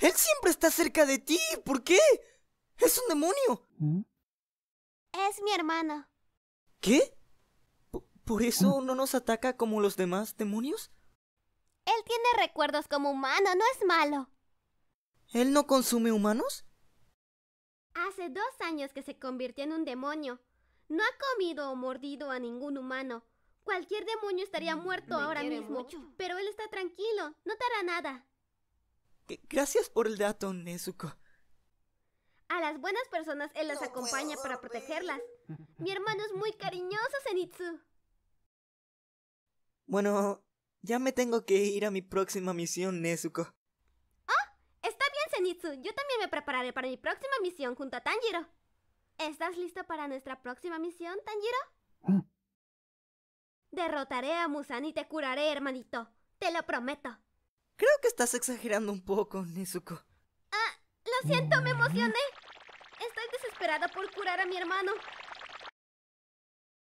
Él siempre está cerca de ti. ¿Por qué? Es un demonio. ¿Mm? Es mi hermano. ¿Qué? ¿Por eso no nos ataca como los demás demonios? Él tiene recuerdos como humano, no es malo. ¿Él no consume humanos? Hace dos años que se convirtió en un demonio. No ha comido o mordido a ningún humano. Cualquier demonio estaría mm, muerto ahora mismo. Pero él está tranquilo, no te hará nada. Gracias por el dato, Nezuko. A las buenas personas él las acompaña para protegerlas. Mi hermano es muy cariñoso, Zenitsu. Bueno, ya me tengo que ir a mi próxima misión, Nezuko. Ah, Está bien, Zenitsu. Yo también me prepararé para mi próxima misión junto a Tanjiro. ¿Estás listo para nuestra próxima misión, Tanjiro? Mm. Derrotaré a Musan y te curaré, hermanito. Te lo prometo. Creo que estás exagerando un poco, Nezuko. Ah, lo siento, me emocioné. Estoy desesperada por curar a mi hermano.